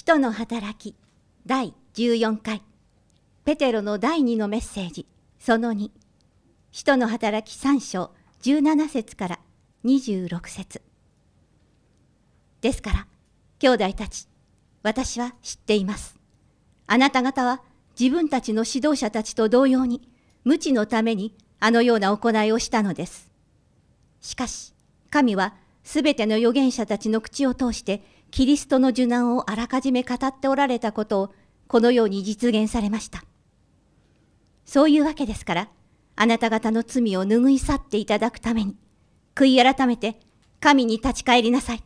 使徒の働き第14回ペテロの第2のメッセージその2使徒の働き3章17節から26節ですから兄弟たち私は知っていますあなた方は自分たちの指導者たちと同様に無知のためにあのような行いをしたのですしかし神はすべての預言者たちの口を通してキリストの受難をあらかじめ語っておられたことをこのように実現されました。そういうわけですから、あなた方の罪を拭い去っていただくために、悔い改めて神に立ち返りなさい。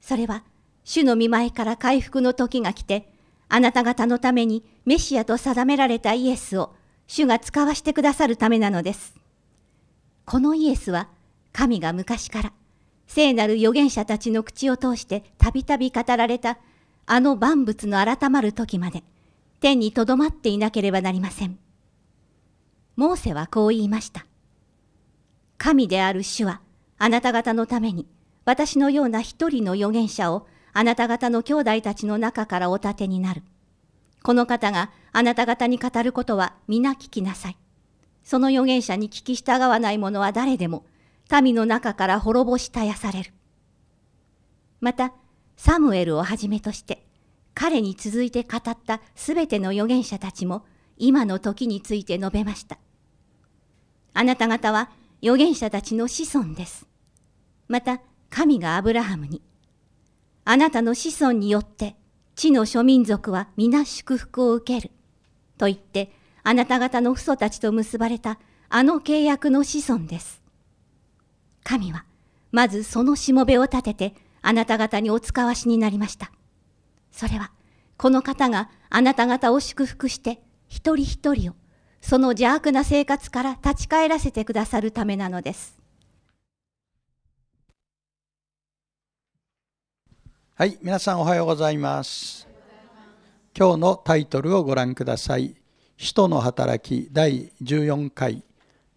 それは、主の見前から回復の時が来て、あなた方のためにメシアと定められたイエスを主が使わしてくださるためなのです。このイエスは神が昔から聖なる預言者たちの口を通してたびたび語られたあの万物の改まる時まで天にとどまっていなければなりません。モーセはこう言いました。神である主はあなた方のために私のような一人の預言者をあなた方の兄弟たちの中からお立てになる。この方があなた方に語ることは皆聞きなさい。その預言者に聞き従わない者は誰でも民の中から滅ぼしたやされる。また、サムエルをはじめとして、彼に続いて語ったすべての預言者たちも、今の時について述べました。あなた方は預言者たちの子孫です。また、神がアブラハムに、あなたの子孫によって、地の諸民族は皆祝福を受ける。と言って、あなた方の父祖たちと結ばれたあの契約の子孫です。神は、まずそのしもべを立てて、あなた方にお使わしになりました。それは、この方があなた方を祝福して、一人一人を、その邪悪な生活から立ち返らせてくださるためなのです。はい、皆さんおはようございます。今日のタイトルをご覧ください。使徒の働き第14回、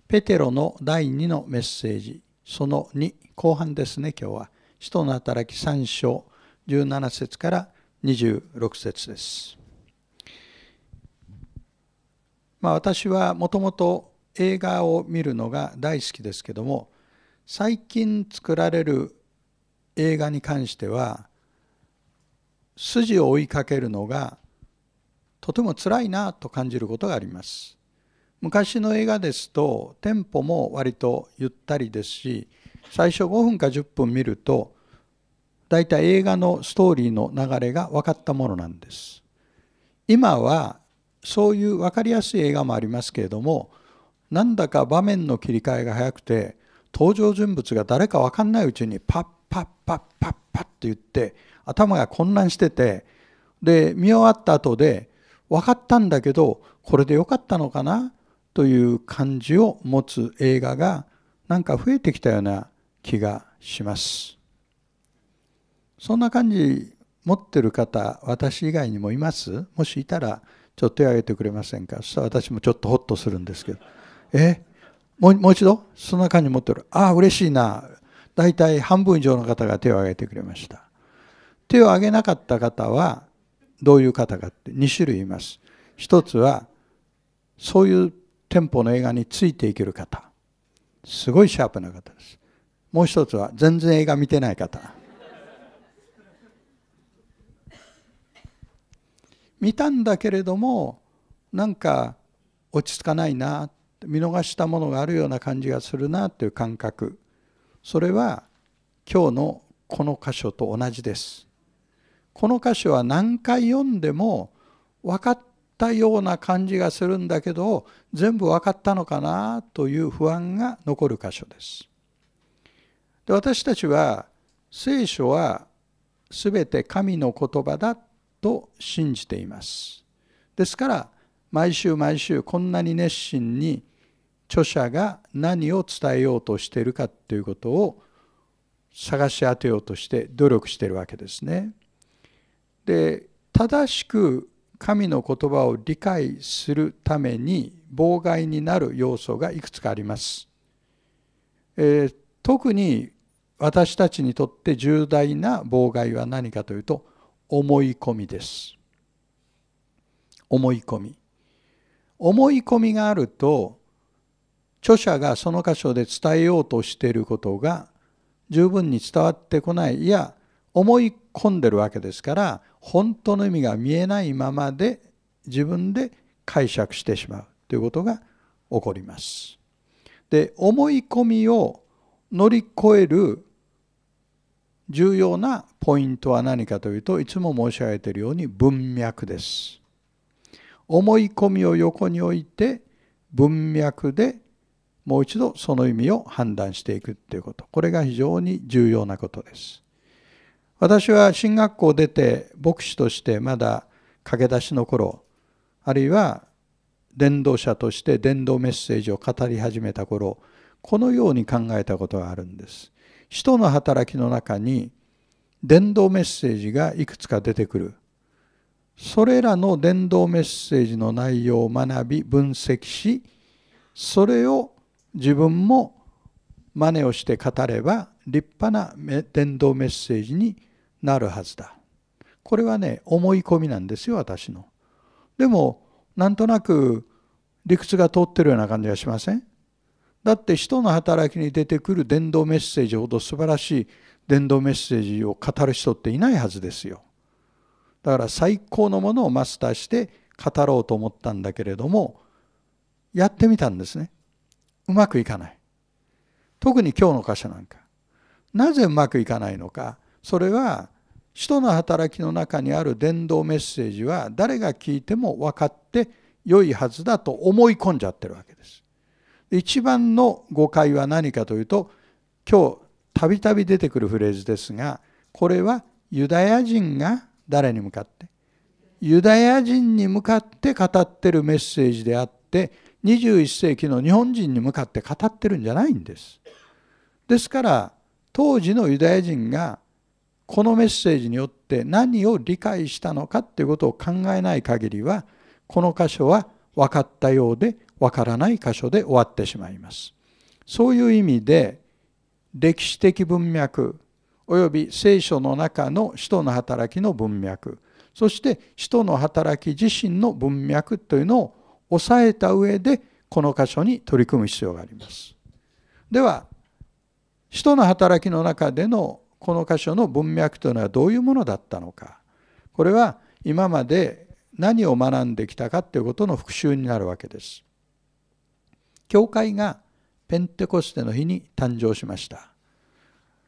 ペテロの第2のメッセージ。その2後半ですね今日は「使徒の働き3章17節から26節です。まあ、私はもともと映画を見るのが大好きですけども最近作られる映画に関しては筋を追いかけるのがとても辛いなと感じることがあります。昔の映画ですとテンポも割とゆったりですし最初5分か10分見ると大体映画のストーリーの流れが分かったものなんです今はそういう分かりやすい映画もありますけれどもなんだか場面の切り替えが早くて登場人物が誰か分かんないうちにパッパッパッパッパッって言って頭が混乱しててで見終わった後で分かったんだけどこれでよかったのかなという感じを持つ映画がなんか増えてきたような気がします。そんな感じ持ってる方、私以外にもいますもしいたら、ちょっと手を挙げてくれませんかそしたら私もちょっとホッとするんですけど。えもうもう一度そんな感じ持ってる。ああ、嬉しいな。大体半分以上の方が手を挙げてくれました。手を挙げなかった方は、どういう方かって2種類います。一つは、そういう店舗の映画についていける方すごいシャープな方ですもう一つは全然映画見てない方見たんだけれどもなんか落ち着かないな見逃したものがあるような感じがするなという感覚それは今日のこの箇所と同じですこの箇所は何回読んでも分かっったような感じがするんだけど全部分かったのかなという不安が残る箇所です。で私たちは聖書は全て神の言葉だと信じています。ですから毎週毎週こんなに熱心に著者が何を伝えようとしているかということを探し当てようとして努力しているわけですね。で正しく神の言葉を理解するために妨害になる要素がいくつかあります。えー、特に私たちにとって重大な妨害は何かというと思い込みです。思い込み。思い込みがあると著者がその箇所で伝えようとしていることが十分に伝わってこないいや思い込んでるわけですから本当の意味が見えないままで自分で解釈してしまうということが起こります。で思い込みを乗り越える重要なポイントは何かというといつも申し上げているように文脈です。思い込みを横に置いて文脈でもう一度その意味を判断していくということこれが非常に重要なことです。私は進学校を出て牧師としてまだ駆け出しの頃あるいは伝道者として伝道メッセージを語り始めた頃このように考えたことがあるんです。人の働きの中に伝道メッセージがいくつか出てくる。それらの伝道メッセージの内容を学び分析しそれを自分も真似をして語れば立派な伝道メッセージになるはずだ。これはね、思い込みなんですよ、私の。でも、なんとなく理屈が通ってるような感じがしませんだって人の働きに出てくる伝道メッセージほど素晴らしい伝道メッセージを語る人っていないはずですよ。だから最高のものをマスターして語ろうと思ったんだけれども、やってみたんですね。うまくいかない。特に今日の箇所なんか。なぜうまくいかないのかそれは使徒の働きの中にある伝道メッセージは誰が聞いても分かって良いはずだと思い込んじゃってるわけです。一番の誤解は何かというと今日たびたび出てくるフレーズですがこれはユダヤ人が誰に向かってユダヤ人に向かって語ってるメッセージであって21世紀の日本人に向かって語ってるんじゃないんです。ですから当時のユダヤ人がこのメッセージによって何を理解したのかということを考えない限りはこの箇所は分かったようで分からない箇所で終わってしまいます。そういう意味で歴史的文脈および聖書の中の使徒の働きの文脈そして使徒の働き自身の文脈というのを抑えた上でこの箇所に取り組む必要があります。では使徒の働きの中でのこの箇所の文脈というのはどういうものだったのかこれは今まで何を学んできたかということの復習になるわけです。教会がペンテコステの日に誕生しました。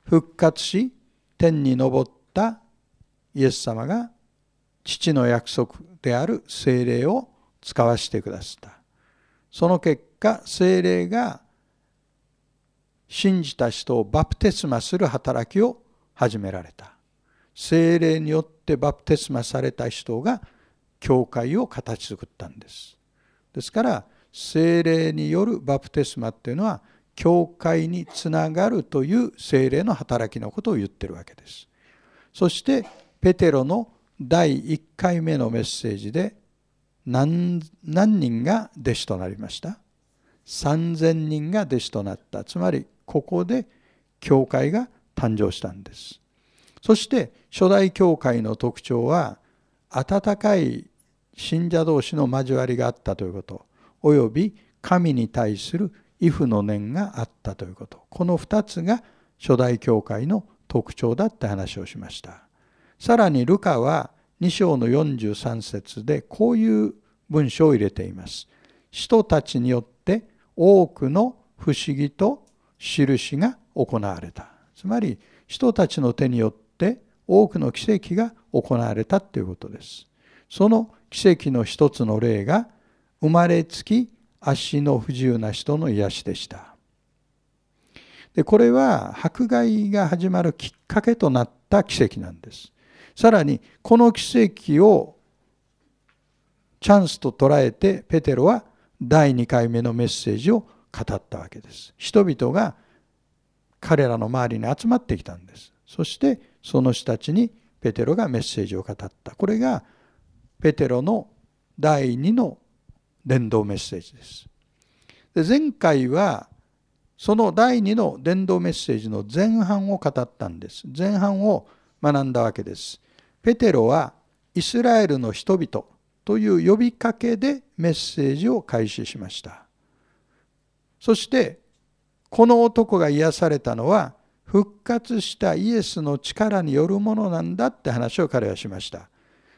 復活し天に昇ったイエス様が父の約束である精霊を使わせてくださった。その結果精霊が信じた人をバプテスマする働きを始められた精霊によってバプテスマされた人が教会を形作ったんですですから精霊によるバプテスマっていうのは教会につながるという精霊の働きのことを言ってるわけですそしてペテロの第1回目のメッセージで何人が弟子となりました3000人が弟子となったつまりここで教会が誕生したんです。そして初代教会の特徴は温かい信者同士の交わりがあったということおよび神に対する畏怖の念があったということこの2つが初代教会の特徴だって話をしましたさらにルカは2章の43節でこういう文章を入れています使徒たちによって多くの不思議と印が行われたつまり人たちの手によって多くの奇跡が行われたということですその奇跡の一つの例が生まれつき足の不自由な人の癒しでしたでこれは迫害が始まるきっかけとなった奇跡なんですさらにこの奇跡をチャンスと捉えてペテロは第2回目のメッセージを語ったわけです。人々が彼らの周りに集まってきたんです。そしてその人たちにペテロがメッセージを語った。これがペテロの第2の伝道メッセージです。で前回はその第2の伝道メッセージの前半を語ったんです。前半を学んだわけです。ペテロはイスラエルの人々という呼びかけでメッセージを開始しました。そしてこの男が癒されたのは復活したイエスの力によるものなんだって話を彼はしました。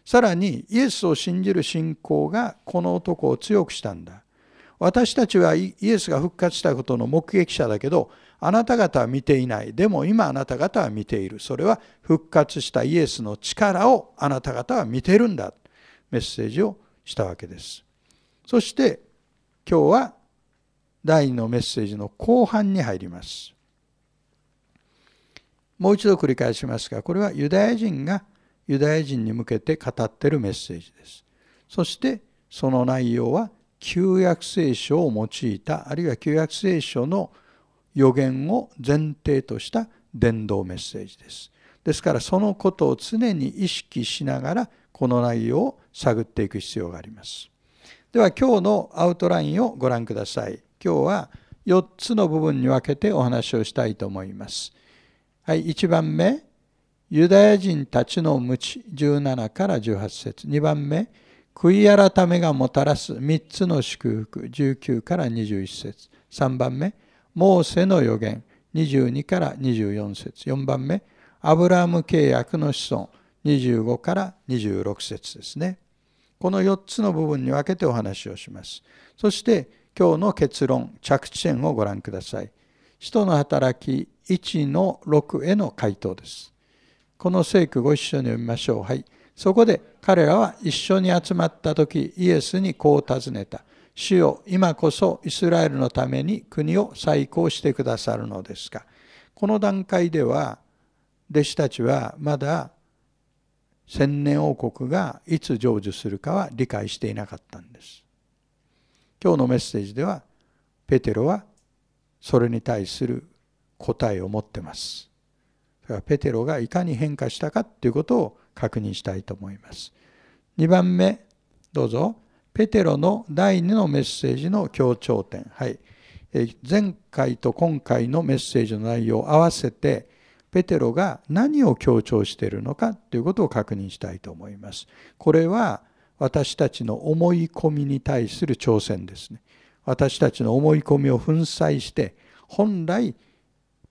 さらにイエスを信じる信仰がこの男を強くしたんだ。私たちはイエスが復活したことの目撃者だけどあなた方は見ていない。でも今あなた方は見ている。それは復活したイエスの力をあなた方は見てるんだ。メッセージをしたわけです。そして今日は第2のメッセージの後半に入ります。もう一度繰り返しますが、これはユダヤ人がユダヤ人に向けて語ってるメッセージです。そしてその内容は旧約聖書を用いた、あるいは旧約聖書の予言を前提とした伝道メッセージです。ですからそのことを常に意識しながらこの内容を探っていく必要があります。では今日のアウトラインをご覧ください。今日は4つの部分に分けてお話をしたいと思います。はい、1番目、ユダヤ人たちの無知、17から18節。2番目、悔い改めがもたらす3つの祝福、19から21節。3番目、モーセの予言、22から24節。4番目、アブラム契約の子孫、25から26節ですね。この4つの部分に分けてお話をします。そして、今日の結論、着地点をご覧ください。使徒の働き1の6への回答です。この聖句ご一緒に読みましょう。はい。そこで彼らは一緒に集まった時、イエスにこう尋ねた。主よ、今こそイスラエルのために国を再興してくださるのですか。この段階では、弟子たちはまだ千年王国がいつ成就するかは理解していなかったんです。今日のメッセージではペテロはそれに対する答えを持ってます。それはペテロがいかに変化したかということを確認したいと思います。2番目、どうぞ。ペテロの第2のメッセージの強調点。はい。前回と今回のメッセージの内容を合わせて、ペテロが何を強調しているのかということを確認したいと思います。これは私たちの思い込みに対する挑戦ですね。私たちの思い込みを粉砕して本来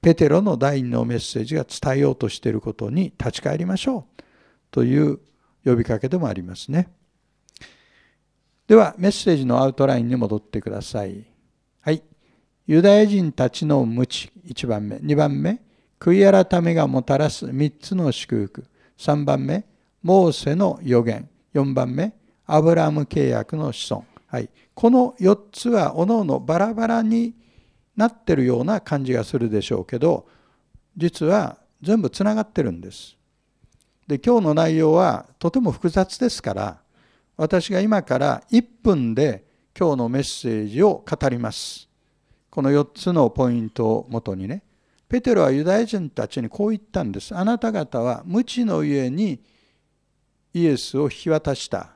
ペテロの第二のメッセージが伝えようとしていることに立ち返りましょうという呼びかけでもありますね。ではメッセージのアウトラインに戻ってください。はい。ユダヤ人たちの無知1番目2番目悔い改めがもたらす3つの祝福3番目モーセの予言4番目アブラム契約の子孫、はい、この4つはおのおのバラバラになってるような感じがするでしょうけど実は全部つながってるんです。で今日の内容はとても複雑ですから私が今から1分で今日のメッセージを語ります。この4つのポイントをもとにね。ペテロはユダヤ人たちにこう言ったんです。あなた方は無知のゆえにイエスを引き渡した。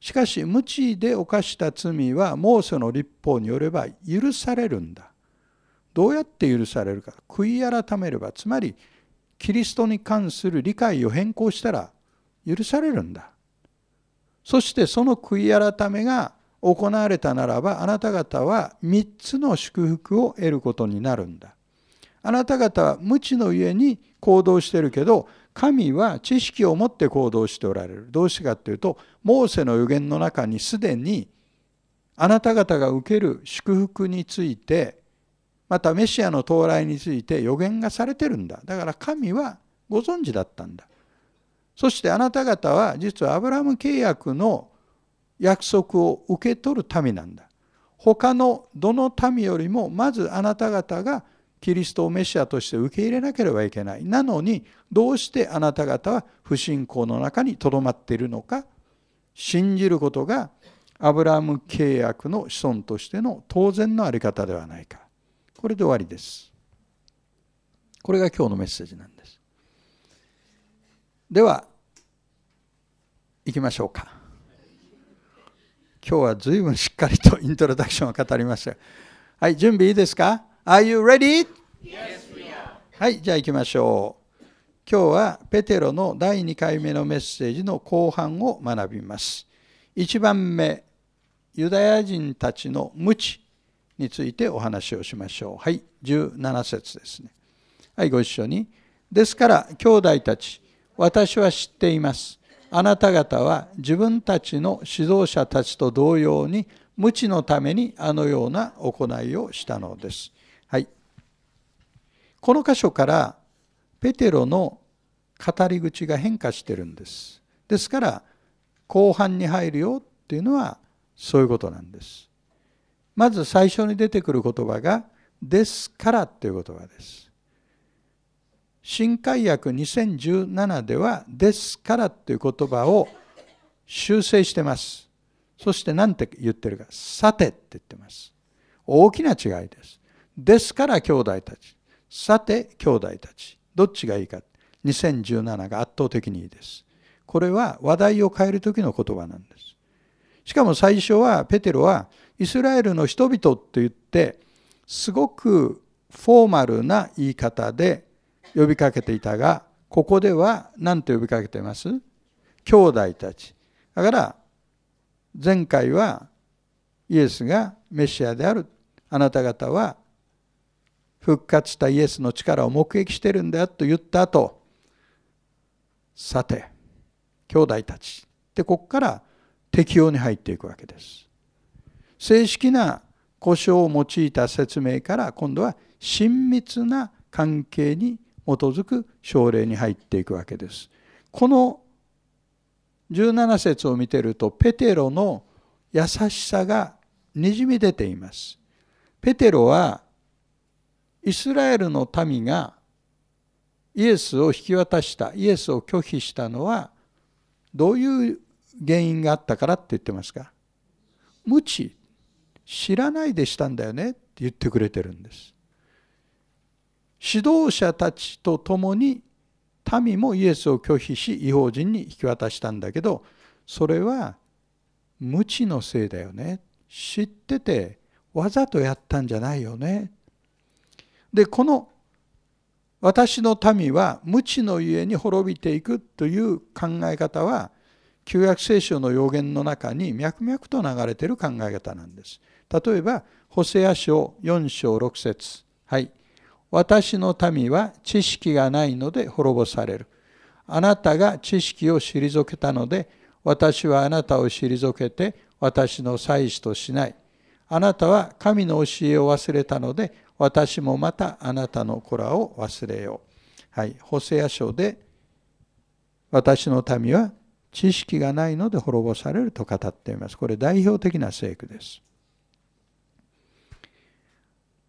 しかし無知で犯した罪はモーセの立法によれば許されるんだ。どうやって許されるか悔い改めればつまりキリストに関する理解を変更したら許されるんだ。そしてその悔い改めが行われたならばあなた方は3つの祝福を得ることになるんだ。あなた方は無知のゆえに行動してるけど神は知識を持って行動しておられる。どうしてかっていうと、モーセの予言の中にすでに、あなた方が受ける祝福について、またメシアの到来について予言がされてるんだ。だから神はご存知だったんだ。そしてあなた方は実はアブラハム契約の約束を受け取る民なんだ。他のどの民よりもまずあなた方がキリストをメシアとして受け入れなければいけないなのにどうしてあなた方は不信仰の中にとどまっているのか信じることがアブラム契約の子孫としての当然のあり方ではないかこれで終わりですこれが今日のメッセージなんですでは行きましょうか今日は随分しっかりとイントロダクションを語りましたはい準備いいですか Are you ready? Yes, we are. はい、じゃあ行きましょう。今日はペテロの第2回目のメッセージの後半を学びます。1番目、ユダヤ人たちの無知についてお話をしましょう。はい、17節ですね。はい、ご一緒に。ですから、兄弟たち、私は知っています。あなた方は自分たちの指導者たちと同様に無知のためにあのような行いをしたのです。はい。この箇所からペテロの語り口が変化してるんです。ですから後半に入るよっていうのはそういうことなんです。まず最初に出てくる言葉が「ですから」という言葉です。新海約2017では「ですから」という言葉を修正してます。そして何て言ってるか「さて」って言ってます。大きな違いです。ですから兄弟たち。さて、兄弟たち。どっちがいいか。2017が圧倒的にいいです。これは話題を変える時の言葉なんです。しかも最初はペテロはイスラエルの人々と言ってすごくフォーマルな言い方で呼びかけていたがここでは何て呼びかけてます兄弟たち。だから前回はイエスがメシアであるあなた方は復活したイエスの力を目撃してるんだよと言った後さて兄弟たちでここから適用に入っていくわけです正式な故障を用いた説明から今度は親密な関係に基づく症例に入っていくわけですこの17節を見てるとペテロの優しさがにじみ出ていますペテロはイスラエルの民がイエスを引き渡したイエスを拒否したのはどういう原因があったからって言ってますか無知知らないでしたんだよねって言ってくれてるんです指導者たちと共に民もイエスを拒否し違法人に引き渡したんだけどそれは無知のせいだよね知っててわざとやったんじゃないよねでこの私の民は無知のゆえに滅びていくという考え方は旧約聖書の要言の中に脈々と流れている考え方なんです。例えば、ホセア書4章6節はい。私の民は知識がないので滅ぼされる。あなたが知識を退けたので、私はあなたを退けて私の祭司としない。あなたは神の教えを忘れたので、私もまたあなたの子らを忘れよう。はい、ホセア書で、私の民は知識がないので滅ぼされると語っています。これ代表的な聖句です。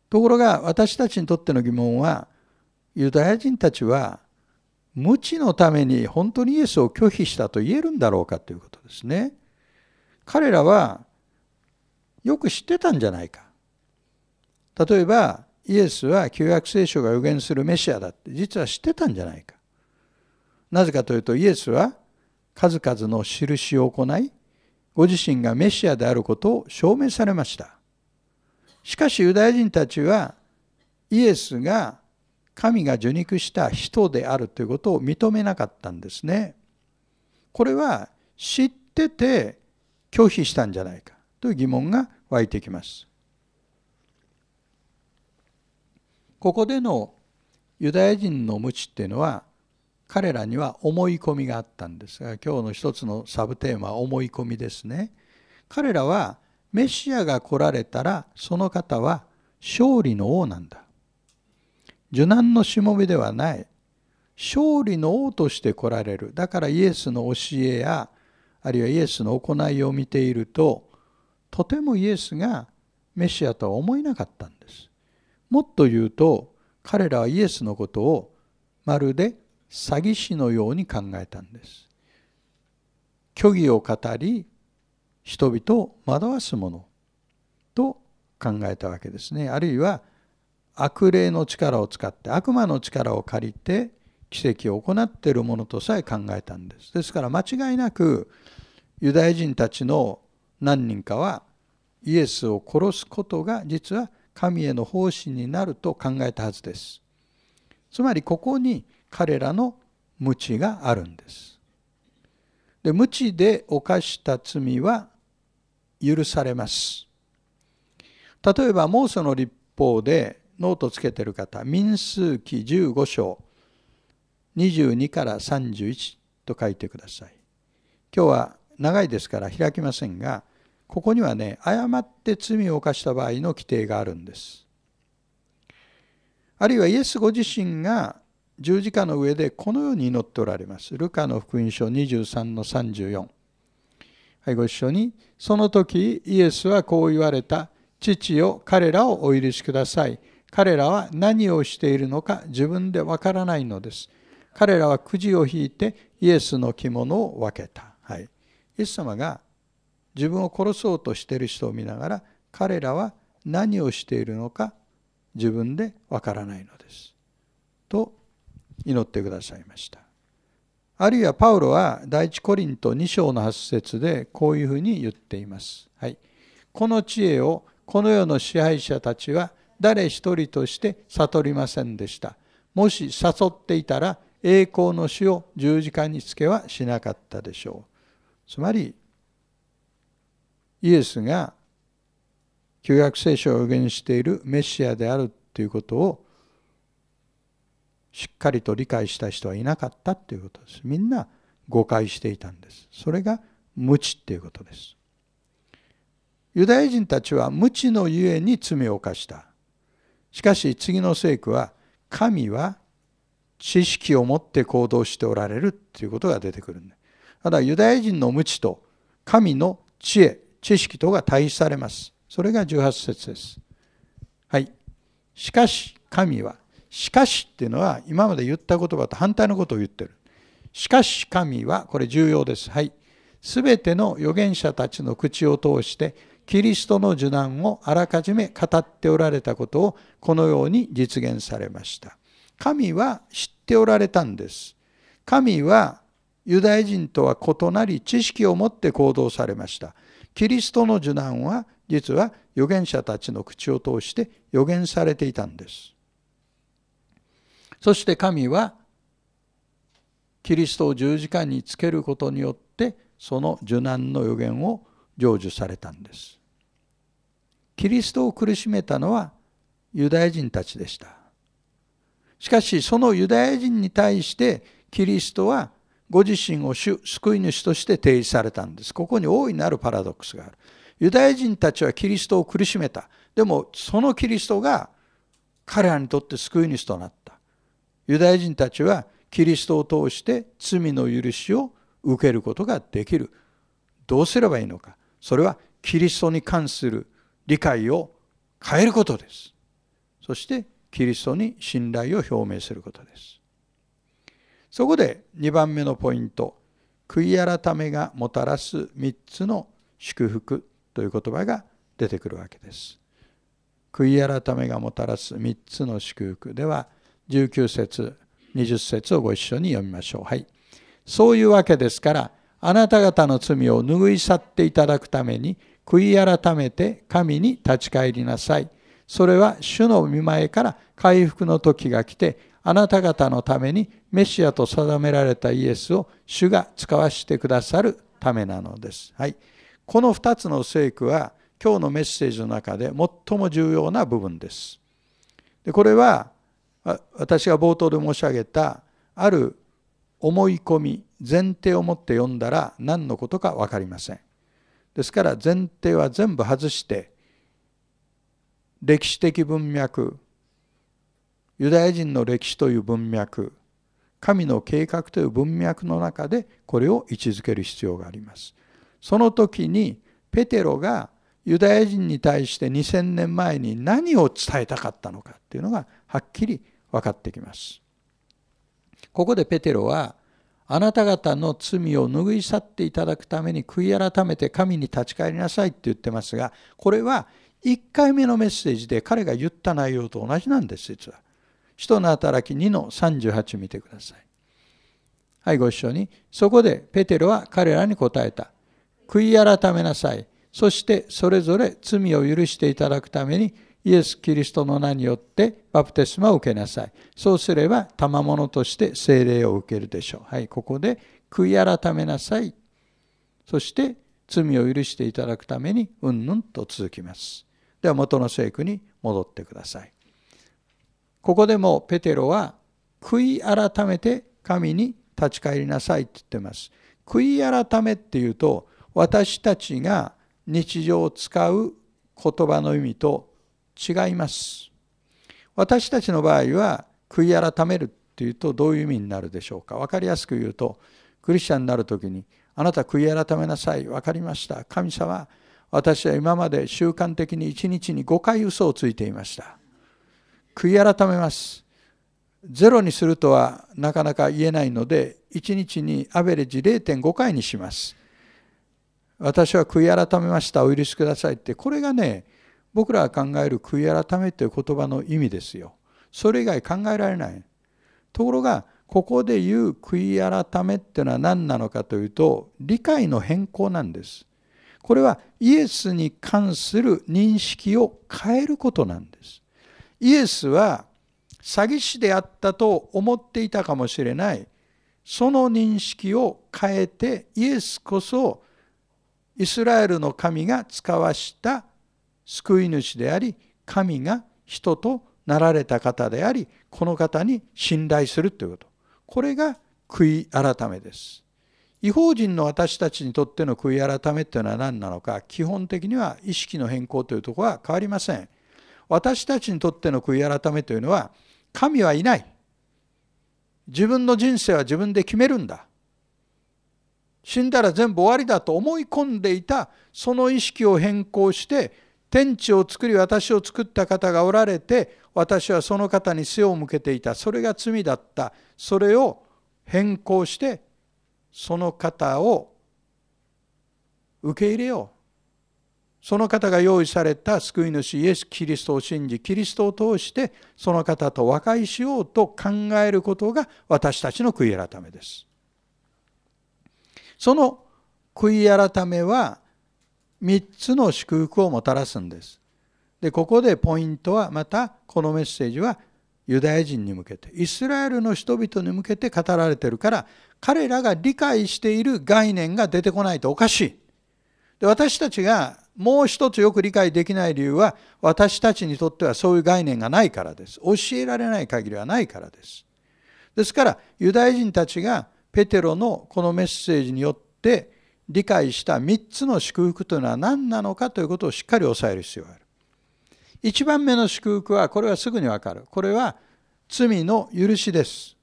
ところが私たちにとっての疑問はユダヤ人たちは無知のために本当にイエスを拒否したと言えるんだろうかということですね。彼らはよく知ってたんじゃないか。例えばイエスは旧約聖書が予言するメシアだって実は知ってたんじゃないか。なぜかというとイエスは数々の印を行いご自身がメシアであることを証明されました。しかしユダヤ人たちはイエスが神が受肉した人であるということを認めなかったんですね。これは知ってて拒否したんじゃないかという疑問が湧いてきます。ここでのユダヤ人の無知っていうのは彼らには思い込みがあったんですが今日の一つのサブテーマは思い込みですね。彼らはメシアが来られたらその方は勝利の王なんだ。受難のしもべではない勝利の王として来られるだからイエスの教えやあるいはイエスの行いを見ているととてもイエスがメシアとは思えなかったんですもっと言うと彼らはイエスのことをまるで詐欺師のように考えたんです。虚偽を語り人々を惑わすものと考えたわけですね。あるいは悪霊の力を使って悪魔の力を借りて奇跡を行っているものとさえ考えたんです。ですから間違いなくユダヤ人たちの何人かはイエスを殺すことが実は神への奉仕になると考えたはずです。つまりここに彼らの無知があるんです。で無知で犯した罪は許されます。例えばモーセの立法でノートつけてる方民数記15章22から31と書いてください。今日は長いですから開きませんがここにはね誤って罪を犯した場合の規定があるんですあるいはイエスご自身が十字架の上でこのように祈っておられますルカの福音書23の34はいご一緒にその時イエスはこう言われた父よ彼らをお許しください彼らは何をしているのか自分でわからないのです彼らはくじを引いてイエスの着物を分けた、はい、イエス様が自分を殺そうとしている人を見ながら彼らは何をしているのか自分でわからないのです。と祈ってくださいました。あるいはパウロは第一コリント2章の8節でこういうふうに言っています。はい、この知恵をこの世の支配者たちは誰一人として悟りませんでした。もし誘っていたら栄光の死を十字架につけはしなかったでしょう。つまりイエスが旧約聖書を予言しているメシアであるということをしっかりと理解した人はいなかったということです。みんな誤解していたんです。それが無知っていうことです。ユダヤ人たちは無知のゆえに罪を犯した。しかし次の聖句は神は知識を持って行動しておられるということが出てくるんだ。ただユダヤ人の無知と神の知恵知識とが対比されます。それが18節です。はい。しかし、神は、しかしっていうのは今まで言った言葉と反対のことを言ってる。しかし神は、これ重要です。はい。すべての預言者たちの口を通して、キリストの受難をあらかじめ語っておられたことをこのように実現されました。神は知っておられたんです。神はユダヤ人とは異なり知識を持って行動されました。キリストの受難は実は預言者たちの口を通して予言されていたんです。そして神はキリストを十字架につけることによってその受難の予言を成就されたんです。キリストを苦しめたのはユダヤ人たちでした。しかしそのユダヤ人に対してキリストはご自身を主救い主として提示されたんです。ここに大いなるパラドックスがある。ユダヤ人たちはキリストを苦しめた。でもそのキリストが彼らにとって救い主となった。ユダヤ人たちはキリストを通して罪の許しを受けることができる。どうすればいいのか。それはキリストに関する理解を変えることです。そしてキリストに信頼を表明することです。そこで2番目のポイント悔い改めがもたらす3つの祝福という言葉が出てくるわけです。悔い改めがもたらす3つの祝福では19節20節をご一緒に読みましょう。はい。そういうわけですからあなた方の罪を拭い去っていただくために悔い改めて神に立ち返りなさい。それは主の見前から回復の時が来てあなた方のためにメシアと定められたイエスを主が使わせてくださるためなのです。はい、この2つの聖句は今日のメッセージの中で最も重要な部分です。でこれは私が冒頭で申し上げたある思い込み前提を持って読んだら何のことか分かりません。ですから前提は全部外して歴史的文脈ユダヤ人の歴史という文脈神の計画という文脈の中でこれを位置づける必要があります。その時にペテロがユダヤ人に対して2000年前に何を伝えたかったのかっていうのがはっきり分かってきます。ここでペテロはあなた方の罪を拭い去っていただくために悔い改めて神に立ち返りなさいって言ってますがこれは1回目のメッセージで彼が言った内容と同じなんです実は。使徒の働き2の38見てください。はい、ご一緒に。そこでペテロは彼らに答えた。悔い改めなさい。そしてそれぞれ罪を許していただくためにイエス・キリストの名によってバプテスマを受けなさい。そうすれば賜物として聖霊を受けるでしょう。はい、ここで悔い改めなさい。そして罪を許していただくためにうんぬんと続きます。では元の聖句に戻ってください。ここでもペテロは悔い改めて神に立ち返りなさいって言ってます。悔い改めっていうと私たちが日常使う言葉の意味と違います。私たちの場合は悔い改めるっていうとどういう意味になるでしょうか。分かりやすく言うとクリスチャンになる時に「あなた悔い改めなさい分かりました神様私は今まで習慣的に一日に5回嘘をついていました」悔い改めます。ゼロにするとはなかなか言えないので、1日にアベレージ0.5回にします。私は悔い改めました、お許しくださいって、これがね、僕らが考える悔い改めという言葉の意味ですよ。それ以外考えられない。ところが、ここで言う悔い改めっていうのは何なのかというと、理解の変更なんです。これはイエスに関する認識を変えることなんです。イエスは詐欺師であったと思っていたかもしれないその認識を変えてイエスこそイスラエルの神が使わした救い主であり神が人となられた方でありこの方に信頼するということこれが悔い改めです違法人の私たちにとっての悔い改めというのは何なのか基本的には意識の変更というところは変わりません私たちにとっての悔い改めというのは神はいない自分の人生は自分で決めるんだ死んだら全部終わりだと思い込んでいたその意識を変更して天地を作り私を作った方がおられて私はその方に背を向けていたそれが罪だったそれを変更してその方を受け入れようその方が用意された救い主イエス・キリストを信じ、キリストを通してその方と和解しようと考えることが私たちの悔い改めです。その悔い改めは3つの祝福をもたらすんです。で、ここでポイントはまたこのメッセージはユダヤ人に向けて、イスラエルの人々に向けて語られてるから、彼らが理解している概念が出てこないとおかしい。で私たちがもう一つよく理解できない理由は私たちにとってはそういう概念がないからです。教えられない限りはないからです。ですからユダヤ人たちがペテロのこのメッセージによって理解した3つの祝福というのは何なのかということをしっかり押さえる必要がある。一番目の祝福はこれはすぐにわかる。これは罪の許しです。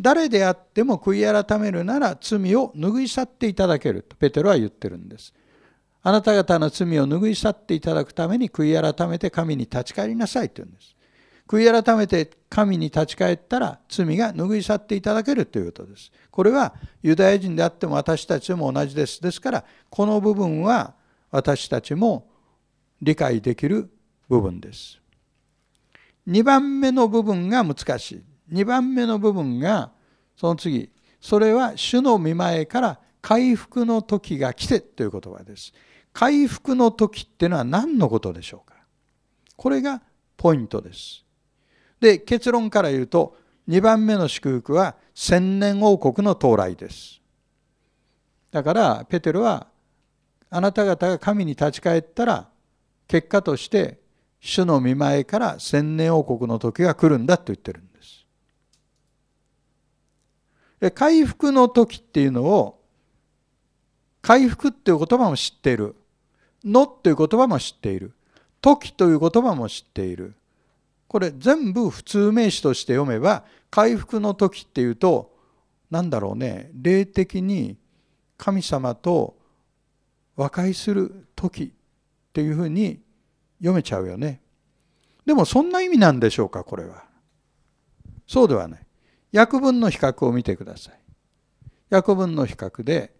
誰であっても悔い改めるなら罪を拭い去っていただけるとペテロは言ってるんです。あなた方の罪を拭い去っていただくために悔い改めて神に立ち返りなさいと言うんです。悔い改めて神に立ち返ったら罪が拭い去っていただけるということです。これはユダヤ人であっても私たちも同じです。ですからこの部分は私たちも理解できる部分です。2番目の部分が難しい。2番目の部分がその次それは主の見前から回復の時が来てという言葉です。回復の時っていうのは何のことでしょうかこれがポイントです。で結論から言うと2番目の祝福は千年王国の到来です。だからペテルはあなた方が神に立ち返ったら結果として主の見前から千年王国の時が来るんだと言ってる回復の時っていうのを、回復っていう言葉も知っている。のっていう言葉も知っている。時という言葉も知っている。これ全部普通名詞として読めば、回復の時っていうと、なんだろうね、霊的に神様と和解する時っていうふうに読めちゃうよね。でもそんな意味なんでしょうか、これは。そうではない。訳文の比較を見てください。訳文の比較で、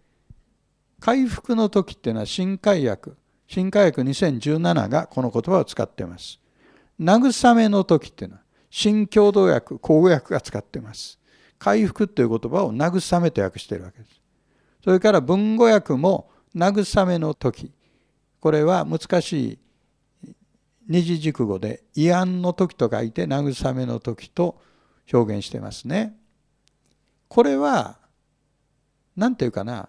回復の時っていうのは新海薬、新海薬2017がこの言葉を使っています。慰めの時っていうのは、新共同薬、口語訳が使っています。回復という言葉を慰めと訳しているわけです。それから文語訳も慰めの時、これは難しい二字熟語で、慰安の時と書いて慰めの時と表現してますね。これは何て言うかな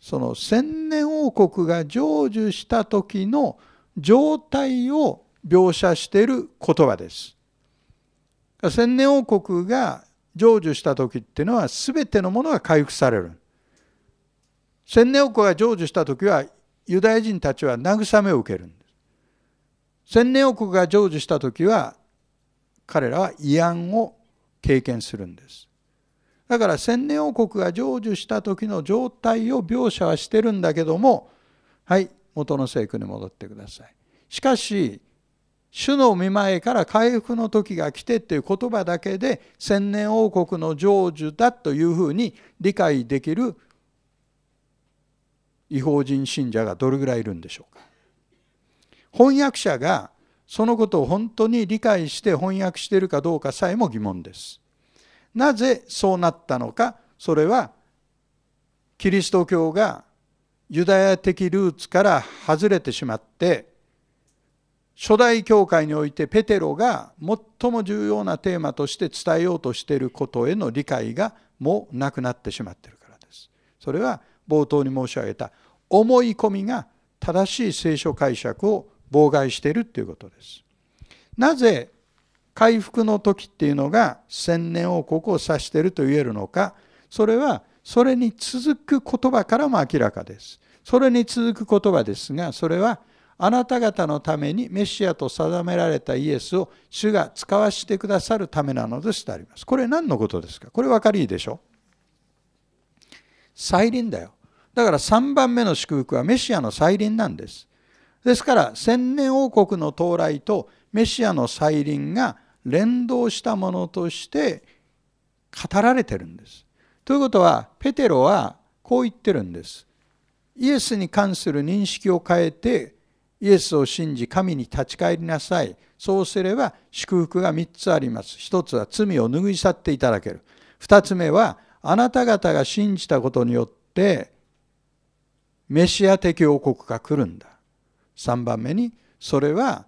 その千年王国が成就した時の状態を描写している言葉です。千年王国が成就した時っていうのは全てのものが回復される。千年王国が成就した時はユダヤ人たちは慰めを受けるんです。千年王国が成就した時は彼らは慰安を経験するんです。だから千年王国が成就した時の状態を描写はしてるんだけどもはい元の聖句に戻ってください。しかし主の見前から回復の時が来てっていう言葉だけで千年王国の成就だというふうに理解できる違法人信者がどれぐらいいるんでしょうか。翻訳者がそのことを本当に理解して翻訳しているかどうかさえも疑問です。なぜそうなったのか、それはキリスト教がユダヤ的ルーツから外れてしまって、初代教会においてペテロが最も重要なテーマとして伝えようとしていることへの理解がもうなくなってしまっているからです。それは冒頭に申し上げた思い込みが正しい聖書解釈を妨害しているということです。なぜ回復の時っていうのが千年王国を指していると言えるのかそれはそれに続く言葉からも明らかです。それに続く言葉ですがそれはあなた方のためにメシアと定められたイエスを主が使わせてくださるためなのですとあります。これ何のことですかこれ分かりいいでしょ再臨だよ。だから3番目の祝福はメシアの再臨なんです。ですから千年王国の到来とメシアの再臨が連動したものとして語られてるんです。ということはペテロはこう言ってるんです。イエスに関する認識を変えてイエスを信じ神に立ち返りなさい。そうすれば祝福が3つあります。1つは罪を拭い去っていただける。2つ目はあなた方が信じたことによってメシア的王国が来るんだ。3番目にそれは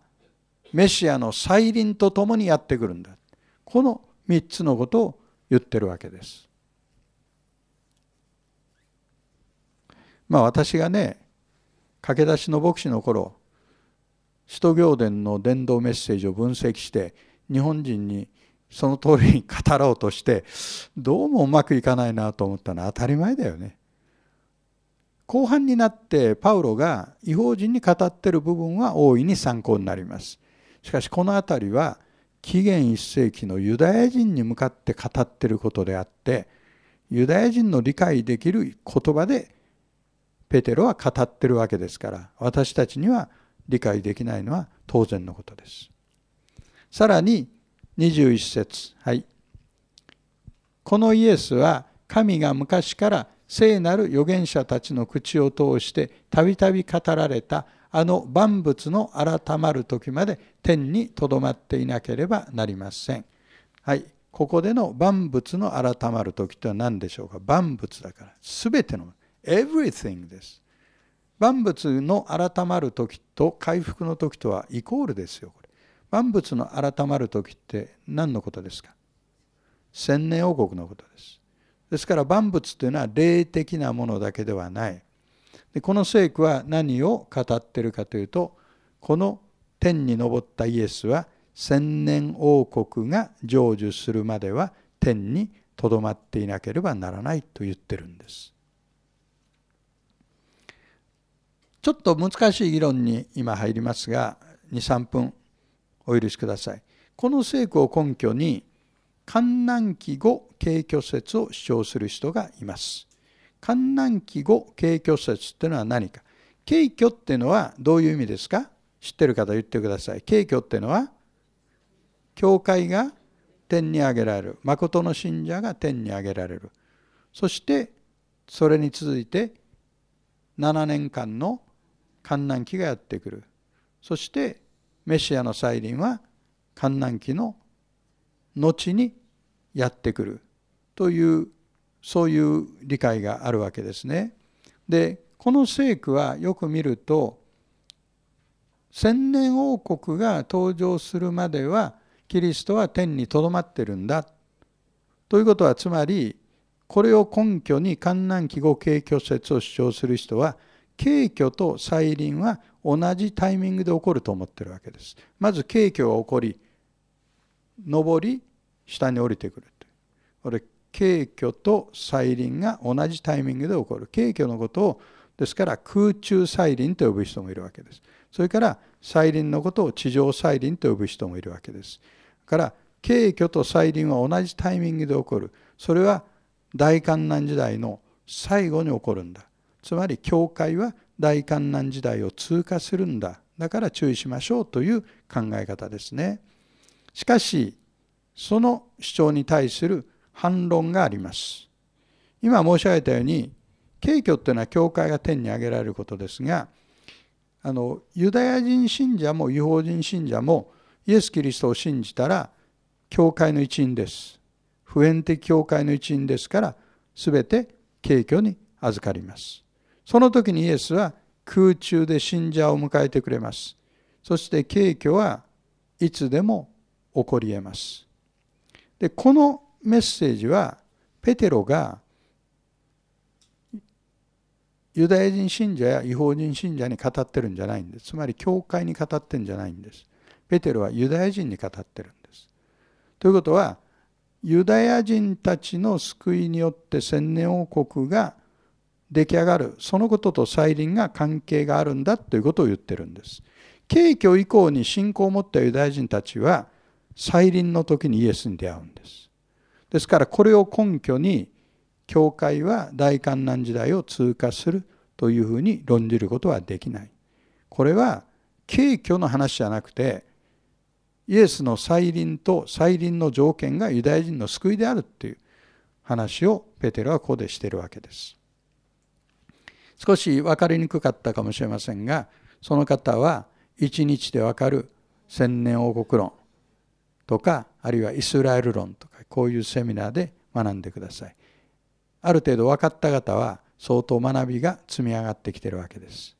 メシアの再臨とともにやってくるんだこの3つのことを言ってるわけです。まあ私がね駆け出しの牧師の頃使徒行伝の伝道メッセージを分析して日本人にその通りに語ろうとしてどうもうまくいかないなと思ったのは当たり前だよね。後半になってパウロが違法人に語ってる部分は大いに参考になります。しかしこの辺りは紀元1世紀のユダヤ人に向かって語ってることであってユダヤ人の理解できる言葉でペテロは語ってるわけですから私たちには理解できないのは当然のことです。さらに21節はい。このイエスは神が昔から聖なる預言者たちの口を通してたびたび語られたあの万物の改まる時まで天にとどまっていなければなりません。はい、ここでの万物の改まる時とは何でしょうか万物だから。すべての、everything です。万物の改まる時と回復の時とはイコールですよ。これ万物の改まる時って何のことですか千年王国のことです。ですから万物というのは霊的なものだけではないでこの聖句は何を語ってるかというとこの天に昇ったイエスは千年王国が成就するまでは天にとどまっていなければならないと言ってるんです。ちょっと難しい議論に今入りますが23分お許しください。この聖句を根拠に観難期後軽挙説を主張する人がいます。観難期後軽挙説っていうのは何か軽挙っていうのはどういう意味ですか知ってる方言ってください。軽挙っていうのは教会が天に上げられる誠の信者が天に上げられるそしてそれに続いて7年間の観覧期がやってくるそしてメシアの再臨は観覧期の後にやってくるというそういう理解があるわけですね。でこの聖句はよく見ると千年王国が登場するまではキリストは天にとどまってるんだということはつまりこれを根拠に観南記号景挙説を主張する人は景挙と再臨は同じタイミングで起こると思ってるわけです。まず景挙が起こり上り下に降りてくるこれ軽挙と再臨が同じタイミングで起こる軽挙のことをですから空中再臨と呼ぶ人もいるわけですそれから再臨のことを地上再臨と呼ぶ人もいるわけですだから軽挙と再臨は同じタイミングで起こるそれは大観難時代の最後に起こるんだつまり教会は大観難時代を通過するんだだから注意しましょうという考え方ですねしかしその主張に対する反論があります。今申し上げたように、敬虚というのは教会が天に挙げられることですが、あのユダヤ人信者も違法人信者もイエス・キリストを信じたら教会の一員です。普遍的教会の一員ですから全て敬虚に預かります。その時にイエスは空中で信者を迎えてくれます。そして敬虚はいつでも起こり得ます。でこのメッセージはペテロがユダヤ人信者や違法人信者に語ってるんじゃないんですつまり教会に語ってんじゃないんですペテロはユダヤ人に語ってるんですということはユダヤ人たちの救いによって千年王国が出来上がるそのことと再臨が関係があるんだということを言ってるんです。景挙以降に信仰を持ったユダヤ人たちは再臨の時にイエスに出会うんです。ですからこれを根拠に教会は大観難時代を通過するというふうに論じることはできない。これは軽挙の話じゃなくてイエスの再臨と再臨の条件がユダヤ人の救いであるという話をペテロはここでしているわけです。少し分かりにくかったかもしれませんがその方は一日でわかる千年王国論とかあるいはイスラエル論とかこういうセミナーで学んでくださいある程度分かった方は相当学びが積み上がってきてるわけです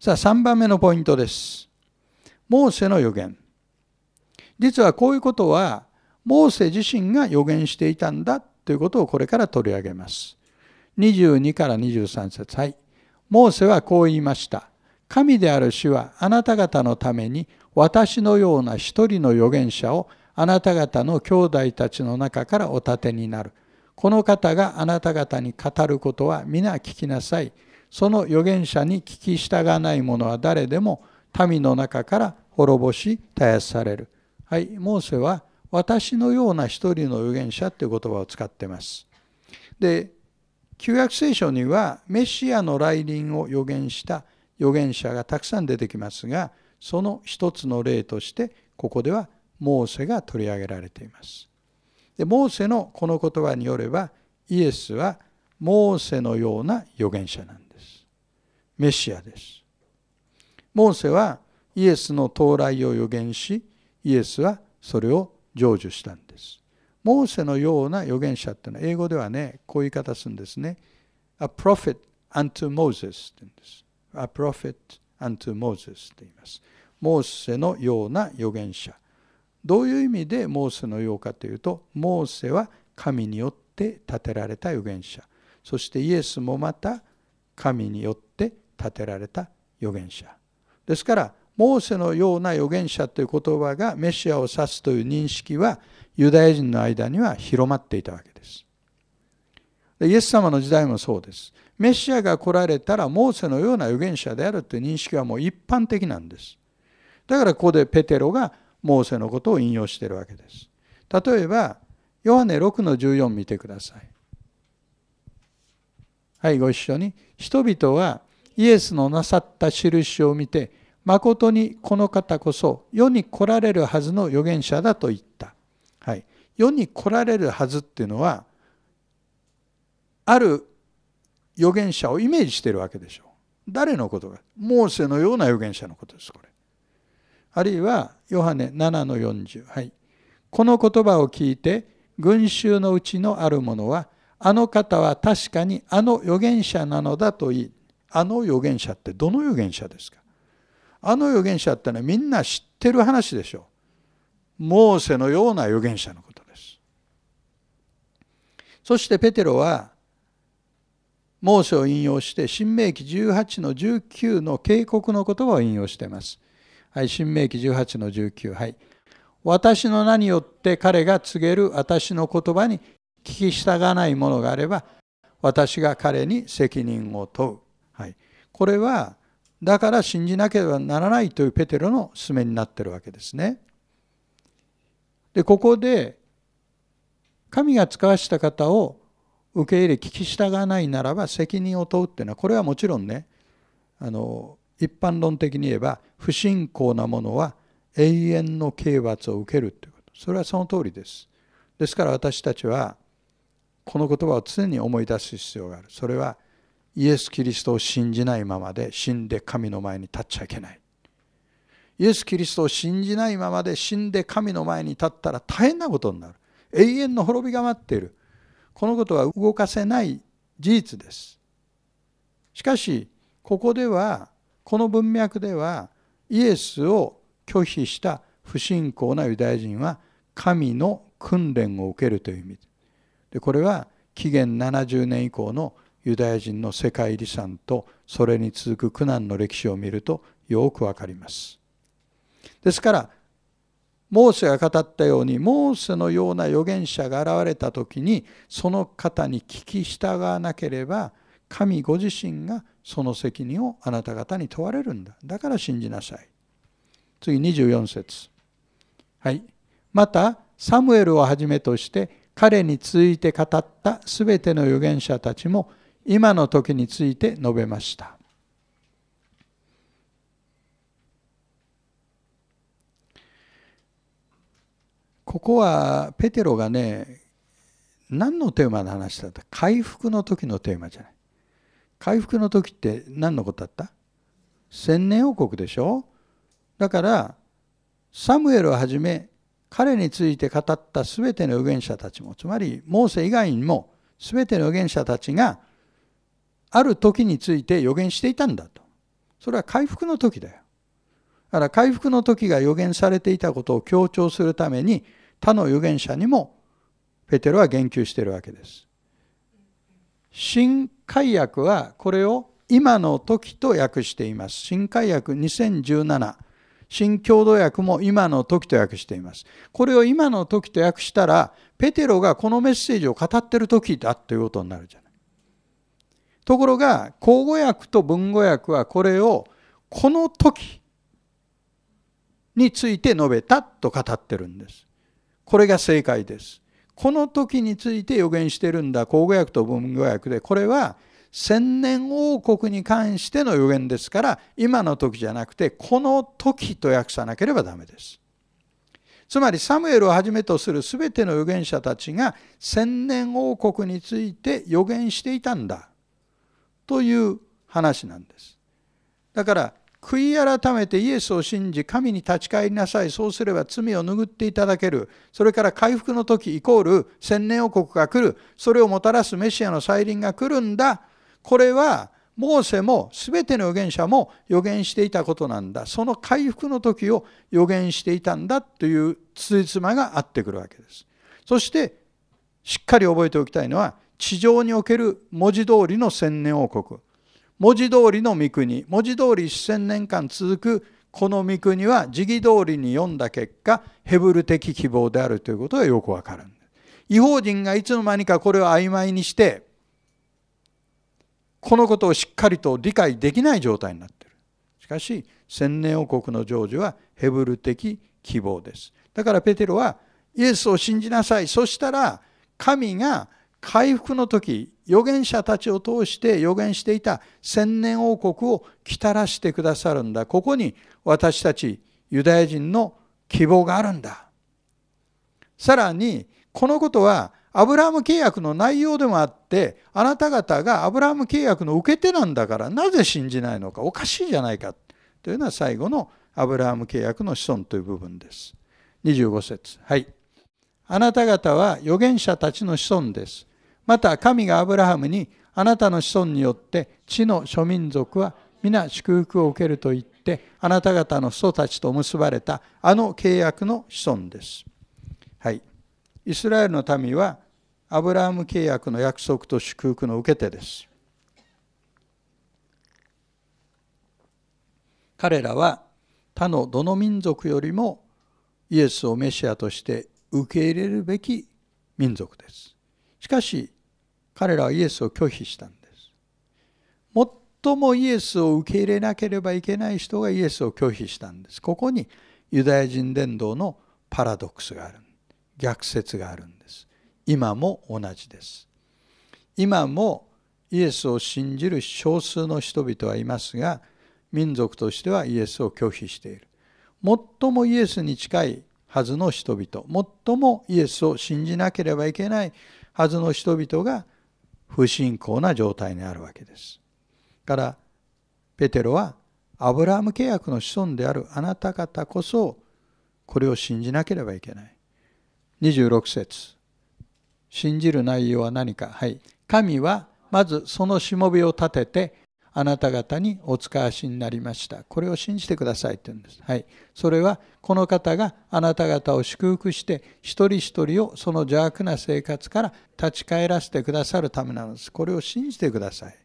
さあ3番目のポイントですモーセの予言実はこういうことはモーセ自身が予言していたんだということをこれから取り上げます22から23節はいモーセはこう言いました神である主はあなた方のために私のような一人の預言者をあなた方の兄弟たちの中からお立てになる。この方があなた方に語ることは皆聞きなさい。その預言者に聞き従わない者は誰でも民の中から滅ぼし絶やされる。はい、モーセは私のような一人の預言者という言葉を使ってます。で、旧約聖書にはメシアの来臨を予言した預言者がたくさん出てきますが、その一つの例としてここではモーセが取り上げられています。でモーセのこの言葉によればイエスはモーセのような預言者なんです。メシアです。モーセはイエスの到来を予言しイエスはそれを成就したんです。モーセのような預言者っていうのは英語ではねこういう言い方するんですね。A prophet unto Moses って言うんです。A prophet unto Moses と言います。モーセのような預言者。どういう意味でモーセのようかというと、モーセは神によって建てられた預言者。そしてイエスもまた神によって建てられた預言者。ですから、モーセのような預言者という言葉がメシアを指すという認識はユダヤ人の間には広まっていたわけです。イエス様の時代もそうです。メシアが来られたらモーセのような預言者であるという認識はもう一般的なんです。だからここでペテロがモーセのことを引用しているわけです。例えば、ヨハネ6の14見てください。はい、ご一緒に。人々はイエスのなさった印を見て、誠にこの方こそ世に来られるはずの預言者だと言った。はい、世に来られるはずっていうのは、ある預言者をイメージしてるわけでしょう。誰のことがモーセのような預言者のことです、これ。あるいは、ヨハネ7の40。はい。この言葉を聞いて、群衆のうちのある者は、あの方は確かにあの預言者なのだと言い、あの預言者ってどの預言者ですかあの預言者ってのはみんな知ってる話でしょう。モーセのような預言者のことです。そしてペテロはモーセを引用して、新明記18の19の警告の言葉を引用しています。はい、新明記18の19。はい。私の名によって彼が告げる私の言葉に聞き従わないものがあれば、私が彼に責任を問う。はい。これは、だから信じなければならないというペテロの勧めになっているわけですね。で、ここで、神が使わした方を受け入れ聞き従わないならば責任を問うっていうのはこれはもちろんねあの一般論的に言えば不信仰なものは永遠の刑罰を受けるということそれはその通りですですから私たちはこの言葉を常に思い出す必要があるそれはイエス・キリストを信じないままで死んで神の前に立っちゃいけないイエス・キリストを信じないままで死んで神の前に立ったら大変なことになる永遠の滅びが待っているこのことは動かせない事実です。しかし、ここでは、この文脈では、イエスを拒否した不信仰なユダヤ人は、神の訓練を受けるという意味でこれは紀元70年以降のユダヤ人の世界遺産とそれに続く苦難の歴史を見るとよくわかりますですからモーセが語ったようにモーセのような預言者が現れた時にその方に聞き従わなければ神ご自身がその責任をあなた方に問われるんだだから信じなさい次24節はいまたサムエルをはじめとして彼について語ったすべての預言者たちも今の時について述べましたここはペテロがね何のテーマの話だった回復の時のテーマじゃない回復の時って何のことだった千年王国でしょだからサムエルをはじめ彼について語った全ての預言者たちもつまりモーセ以外にも全ての預言者たちがある時について予言していたんだとそれは回復の時だよだから回復の時が予言されていたことを強調するために他の預言者にもペテロは言及しているわけです。新海約はこれを今の時と訳しています。新海約2017。新共同訳も今の時と訳しています。これを今の時と訳したら、ペテロがこのメッセージを語ってる時だということになるじゃない。ところが、口語訳と文語訳はこれをこの時について述べたと語ってるんです。これが正解です。この時について予言してるんだ。口語訳と文語訳で、これは千年王国に関しての予言ですから、今の時じゃなくて、この時と訳さなければダメです。つまりサムエルをはじめとする全ての預言者たちが千年王国について予言していたんだという話なんです。だから悔い改めてイエスを信じ神に立ち返りなさいそうすれば罪を拭っていただけるそれから回復の時イコール千年王国が来るそれをもたらすメシアの再臨が来るんだこれはモーセも全ての預言者も予言していたことなんだその回復の時を予言していたんだというつじつまがあってくるわけですそしてしっかり覚えておきたいのは地上における文字通りの千年王国文字通りの御国文字通り1000年間続くこの御国は時期通りに読んだ結果ヘブル的希望であるということがよくわかるんです違法人がいつの間にかこれを曖昧にしてこのことをしっかりと理解できない状態になっているしかし千年王国の成就はヘブル的希望ですだからペテロはイエスを信じなさいそしたら神が回復の時預言者たちを通して預言していた千年王国をきたらしてくださるんだここに私たちユダヤ人の希望があるんださらにこのことはアブラハム契約の内容でもあってあなた方がアブラハム契約の受け手なんだからなぜ信じないのかおかしいじゃないかというのは最後のアブラハム契約の子孫という部分です25節はいあなた方は預言者たちの子孫ですまた神がアブラハムにあなたの子孫によって地の諸民族は皆祝福を受けると言ってあなた方の人たちと結ばれたあの契約の子孫です。はい、イスラエルの民はアブラハム契約の約束と祝福の受け手です。彼らは他のどの民族よりもイエスをメシアとして受け入れるべき民族です。しかし彼らはイエスを拒否したんです。最もイエスを受け入れなければいけない人がイエスを拒否したんです。ここにユダヤ人伝道のパラドックスがある。逆説があるんです。今も同じです。今もイエスを信じる少数の人々はいますが、民族としてはイエスを拒否している。最もイエスに近いはずの人々、最もイエスを信じなければいけないはずの人々が不信仰な状態にあるわけです。からペテロはアブラハム契約の子孫であるあなた方こそこれを信じなければいけない。26節信じる内容は何かはい神はまずそのしもべを立ててあなた方にお使わしになりました。これを信じてくださいって言うんです。はい。それは、この方があなた方を祝福して、一人一人をその邪悪な生活から立ち返らせてくださるためなんです。これを信じてください。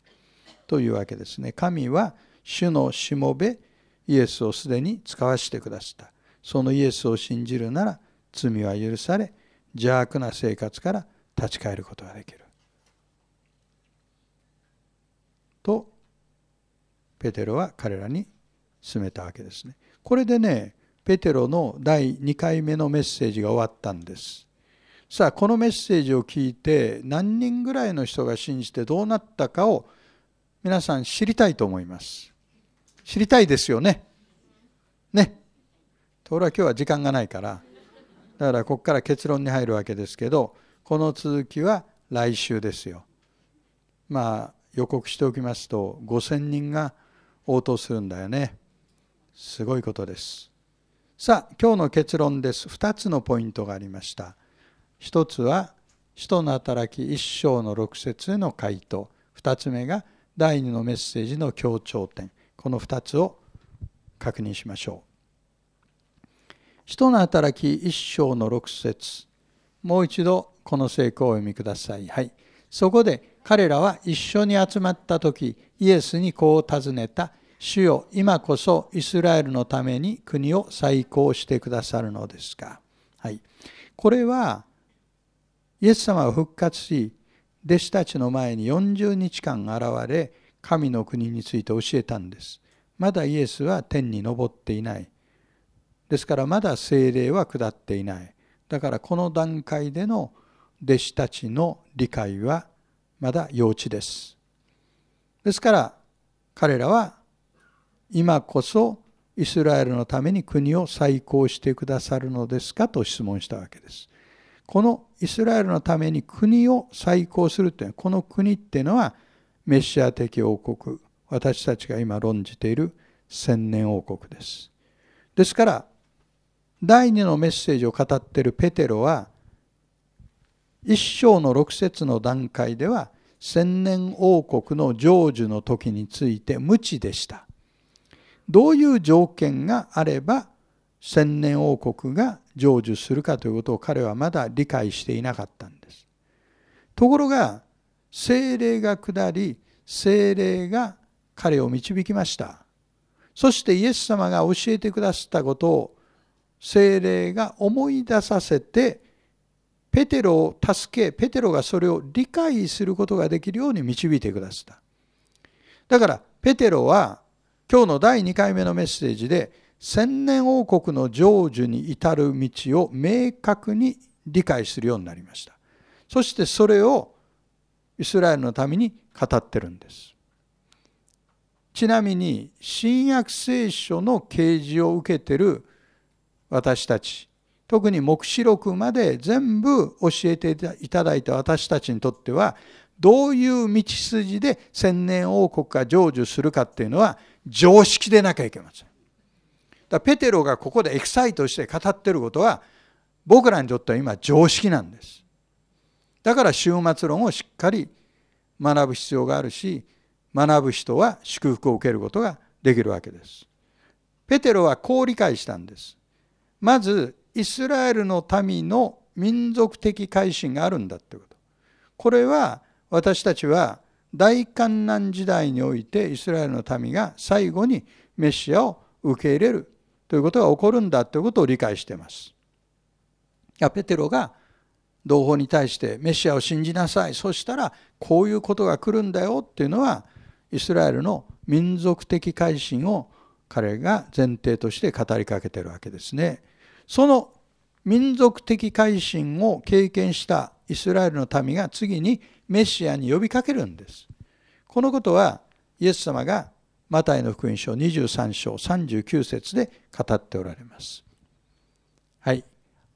というわけですね。神は、主のしもべ、イエスをすでに使わしてくださった。そのイエスを信じるなら、罪は許され、邪悪な生活から立ち返ることができる。とペテロは彼らに勧めたわけですね。これでね、ペテロの第2回目のメッセージが終わったんです。さあ、このメッセージを聞いて、何人ぐらいの人が信じてどうなったかを皆さん知りたいと思います。知りたいですよね。ね。ところは今日は時間がないから、だからここから結論に入るわけですけど、この続きは来週ですよ。まあ予告しておきますと、5000人が応答するんだよね。すごいことです。さあ、今日の結論です。2つのポイントがありました。1つは、使徒の働き1章の6節への回答。2つ目が、第2のメッセージの強調点。この2つを確認しましょう。使徒の働き1章の6節もう一度この成功をお読みください。はい。そこで、彼らは一緒に集まった時イエスにこう尋ねた主よ今こそイスラエルのために国を再興してくださるのですか、はい、これはイエス様は復活し弟子たちの前に40日間現れ神の国について教えたんですまだイエスは天に昇っていないですからまだ精霊は下っていないだからこの段階での弟子たちの理解はまだ幼稚です。ですから彼らは今こそイスラエルのために国を再興してくださるのですかと質問したわけです。このイスラエルのために国を再興するというのはこの国っていうのはメシア的王国私たちが今論じている千年王国です。ですから第二のメッセージを語っているペテロは一章の六節の段階では千年王国の成就の時について無知でした。どういう条件があれば千年王国が成就するかということを彼はまだ理解していなかったんです。ところが精霊が下り精霊が彼を導きました。そしてイエス様が教えてくださったことを精霊が思い出させてペテロを助け、ペテロがそれを理解することができるように導いてくださった。だから、ペテロは、今日の第2回目のメッセージで、千年王国の成就に至る道を明確に理解するようになりました。そしてそれをイスラエルのために語ってるんです。ちなみに、新約聖書の啓示を受けてる私たち、特に黙示録まで全部教えていただいた私たちにとってはどういう道筋で千年王国が成就するかっていうのは常識でなきゃいけません。だペテロがここでエキサイトして語ってることは僕らにとっては今常識なんです。だから終末論をしっかり学ぶ必要があるし学ぶ人は祝福を受けることができるわけです。ペテロはこう理解したんです。まずイスラエルの民の民族的改心があるんだということこれは私たちは大観難時代においてイスラエルの民が最後にメシアを受け入れるということが起こるんだということを理解しています。ペテロが同胞に対してメシアを信じなさいそしたらこういうことが来るんだよっていうのはイスラエルの民族的改心を彼が前提として語りかけてるわけですね。その民族的改心を経験したイスラエルの民が次にメシアに呼びかけるんです。このことはイエス様がマタイの福音書23章39節で語っておられます。はい。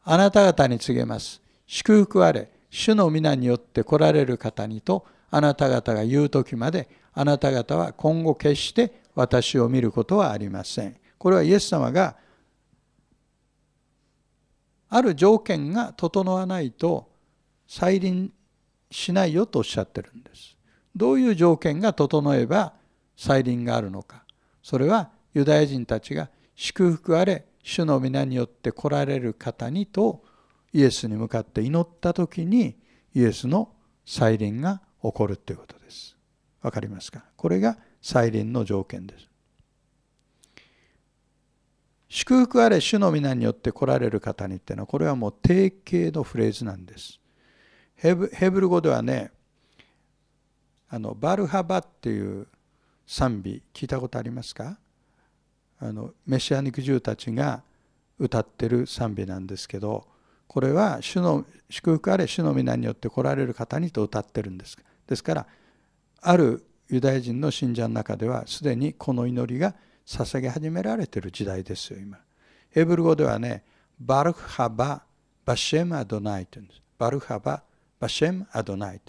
あなた方に告げます。祝福あれ、主の皆によって来られる方にと、あなた方が言う時まで、あなた方は今後決して私を見ることはありません。これはイエス様がある条件が整わないと再臨しないよとおっしゃってるんです。どういう条件が整えば再臨があるのか。それはユダヤ人たちが祝福あれ、主の皆によって来られる方にとイエスに向かって祈った時にイエスの再臨が起こるということです。わかりますかこれが再臨の条件です。祝福あれ主の皆によって来られる方にっていうのはこれはもう定型のフレーズなんですヘブル語ではねあのバルハバっていう賛美聞いたことありますかあのメシア肉獣たちが歌ってる賛美なんですけどこれは主の祝福あれ主の皆によって来られる方にと歌ってるんですですからあるユダヤ人の信者の中ではすでにこの祈りが「捧げ始められてる時代ですよ、今。ヘブル語ではね、バルハバ、バシェム・アドナイというんです。バルハバ、バシェム・アドナイ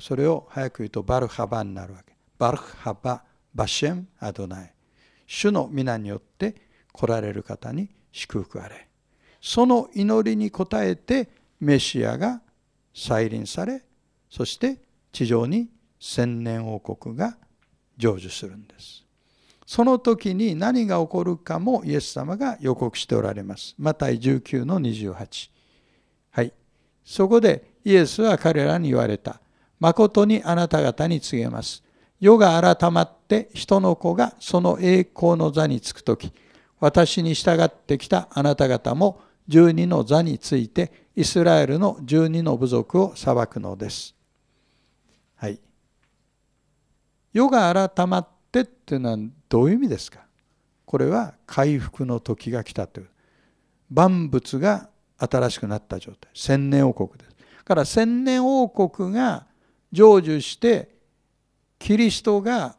それを早く言うとバルハバになるわけ。バルハバ、バシェム・アドナイ。主の皆によって来られる方に祝福あれ。その祈りに応えてメシアが再臨され、そして地上に千年王国が成就するんです。その時に何が起こるかもイエス様が予告しておられます。マタイ19の28。はい。そこでイエスは彼らに言われた。誠にあなた方に告げます。世が改まって人の子がその栄光の座につく時、私に従ってきたあなた方も十二の座についてイスラエルの十二の部族を裁くのです。はい。世が改まってっていうのはどういう意味ですかこれは回復の時が来たという万物が新しくなった状態千年王国ですだから千年王国が成就してキリストが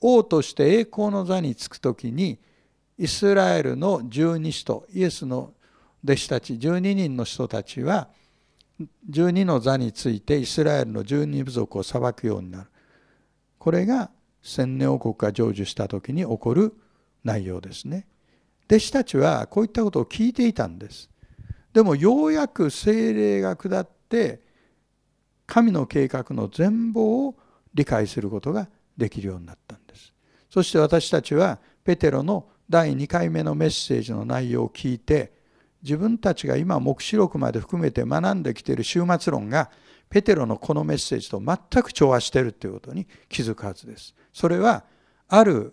王として栄光の座につく時にイスラエルの十二使徒イエスの弟子たち12人の人たちは12の座についてイスラエルの12部族を裁くようになるこれが千年王国が成就した時に起こる内容ですね。弟子たちはこういったことを聞いていたんです。でもようやく精霊が下って神の計画の全貌を理解することができるようになったんです。そして私たちはペテロの第2回目のメッセージの内容を聞いて自分たちが今黙示録まで含めて学んできている終末論がペテロのこのメッセージと全く調和しているということに気づくはずです。それはある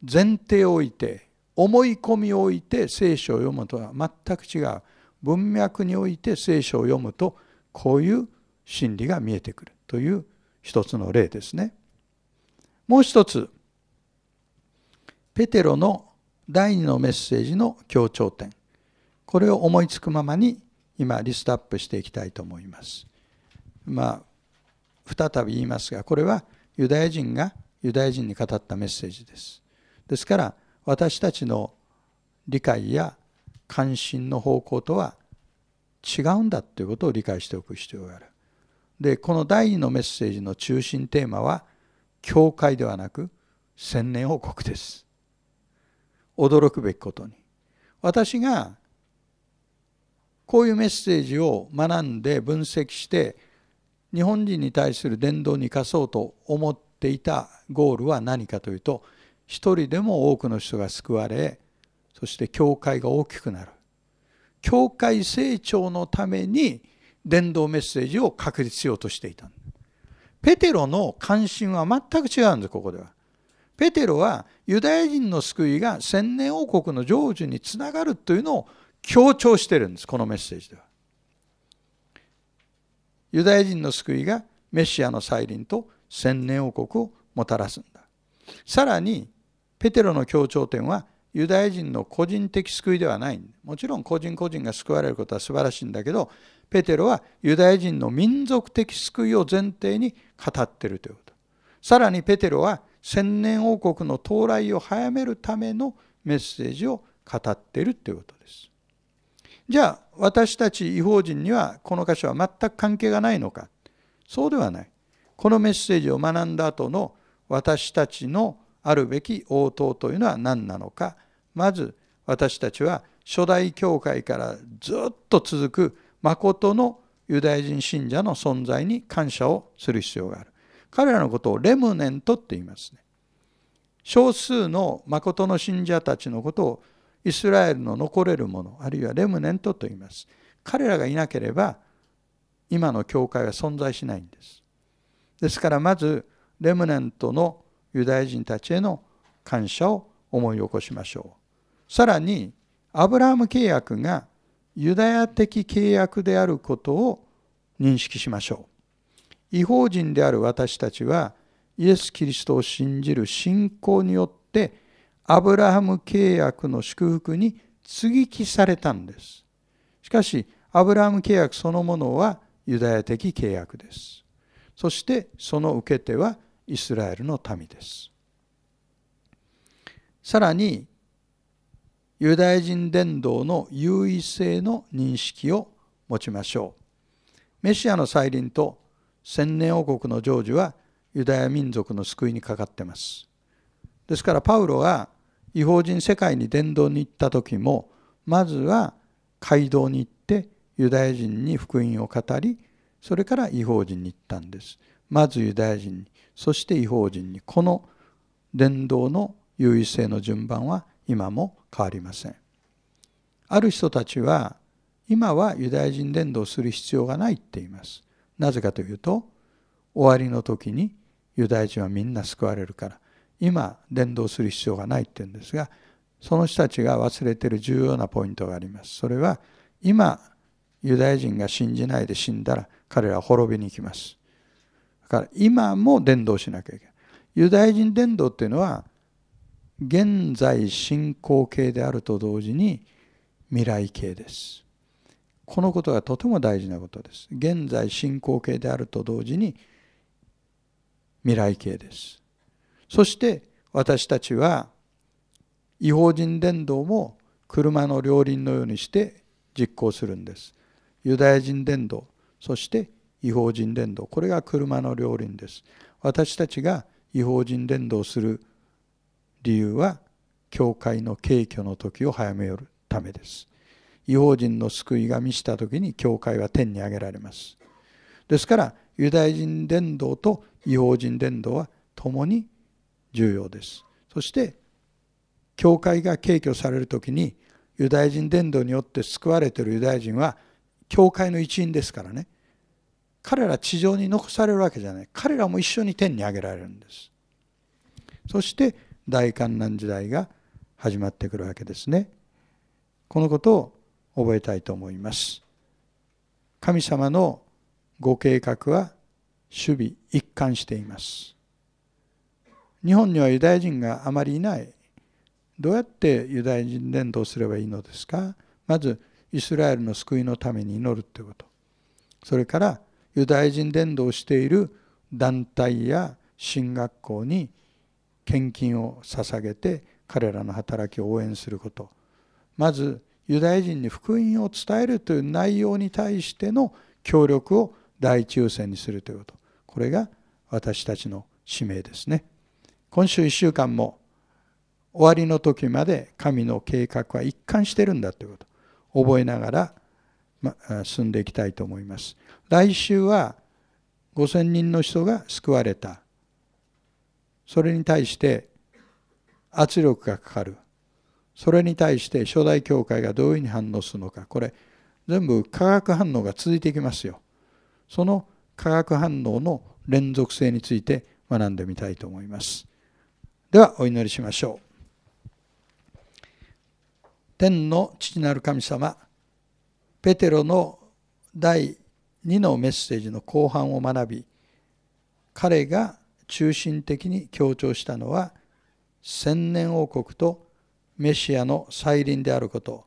前提を置いて思い込みを置いて聖書を読むとは全く違う文脈において聖書を読むとこういう真理が見えてくるという一つの例ですね。もう一つペテロの第二のメッセージの強調点これを思いつくままに今リストアップしていきたいと思います。まあ、再び言いますが、これはユダヤ人がユダヤ人に語ったメッセージです。ですから、私たちの理解や関心の方向とは違うんだということを理解しておく必要がある。で、この第2のメッセージの中心テーマは、教会ではなく、千年王国です。驚くべきことに。私がこういうメッセージを学んで分析して日本人に対する伝道に生かそうと思っていたゴールは何かというと一人でも多くの人が救われそして教会が大きくなる教会成長のために伝道メッセージを確立しようとしていたペテロの関心は全く違うんですここではペテロはユダヤ人の救いが千年王国の成就につながるというのを強調してるんです、このメッセージでは。ユダヤ人の救いがメシアの再臨と千年王国をもたらすんだ。さらに、ペテロの強調点はユダヤ人の個人的救いではないもちろん個人個人が救われることは素晴らしいんだけどペテロはユダヤ人の民族的救いを前提に語ってるということさらにペテロは千年王国の到来を早めるためのメッセージを語っているということですじゃあ私たち違法人にはこの箇所は全く関係がないのかそうではないこのメッセージを学んだ後の私たちのあるべき応答というのは何なのかまず私たちは初代教会からずっと続く誠のユダヤ人信者の存在に感謝をする必要がある彼らのことをレムネントって言いますね少数の誠の信者たちのことをイスラエルの残れるものあるいはレムネントと言います彼らがいなければ今の教会は存在しないんですですからまずレムネントのユダヤ人たちへの感謝を思い起こしましょうさらにアブラハム契約がユダヤ的契約であることを認識しましょう違法人である私たちはイエス・キリストを信じる信仰によってアブラハム契約の祝福に接ぎ木されたんです。しかし、アブラハム契約そのものはユダヤ的契約です。そしてその受け手はイスラエルの民です。さらに、ユダヤ人伝道の優位性の認識を持ちましょう。メシアの再臨と千年王国の成就はユダヤ民族の救いにかかってます。ですからパウロは違法人世界に伝道に行った時もまずは街道に行ってユダヤ人に福音を語りそれから違法人に行ったんですまずユダヤ人にそして違法人にこの伝道の優位性の順番は今も変わりませんある人たちは今はユダヤ人伝道する必要がないって言いますなぜかというと終わりの時にユダヤ人はみんな救われるから今伝道する必要がないっていうんですがその人たちが忘れてる重要なポイントがあります。それは今ユダヤ人が信じないで死んだら彼らは滅びに行きます。だから今も伝道しなきゃいけない。ユダヤ人伝道っていうのは現在進行形であると同時に未来形です。このことがとても大事なことです。現在進行形であると同時に未来形です。そして私たちは違法人伝道も車の両輪のようにして実行するんです。ユダヤ人伝道、そして違法人伝道、これが車の両輪です。私たちが違法人伝道する理由は、教会の敬虚の時を早めよるためです。違法人の救いが満ちた時に教会は天に上げられます。ですから、ユダヤ人伝道と違法人伝道は共に重要ですそして教会が敬虚される時にユダヤ人伝道によって救われているユダヤ人は教会の一員ですからね彼ら地上に残されるわけじゃない彼らも一緒に天に上げられるんですそして大観覧時代が始まってくるわけですねこのことを覚えたいと思います神様のご計画は守備一貫しています日本にはユダヤ人があまりいないどうやってユダヤ人伝道すればいいのですかまずイスラエルの救いのために祈るということそれからユダヤ人伝道をしている団体や進学校に献金を捧げて彼らの働きを応援することまずユダヤ人に福音を伝えるという内容に対しての協力を第一優先にするということこれが私たちの使命ですね。今週1週間も終わりの時まで神の計画は一貫してるんだということを覚えながら、ま、進んでいきたいと思います。来週は5000人の人が救われた。それに対して圧力がかかる。それに対して初代教会がどういうふうに反応するのか。これ全部化学反応が続いていきますよ。その化学反応の連続性について学んでみたいと思います。ではお祈りしましょう天の父なる神様ペテロの第2のメッセージの後半を学び彼が中心的に強調したのは千年王国とメシアの再臨であることを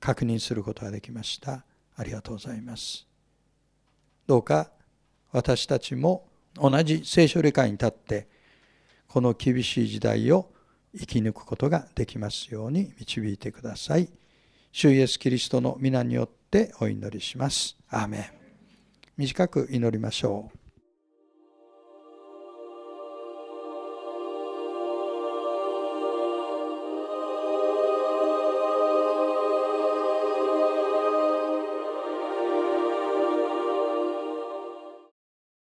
確認することができましたありがとうございますどうか私たちも同じ聖書理解に立ってこの厳しい時代を生き抜くことができますように導いてください。主イエスキリストの皆によってお祈りします。アーメン。短く祈りましょう。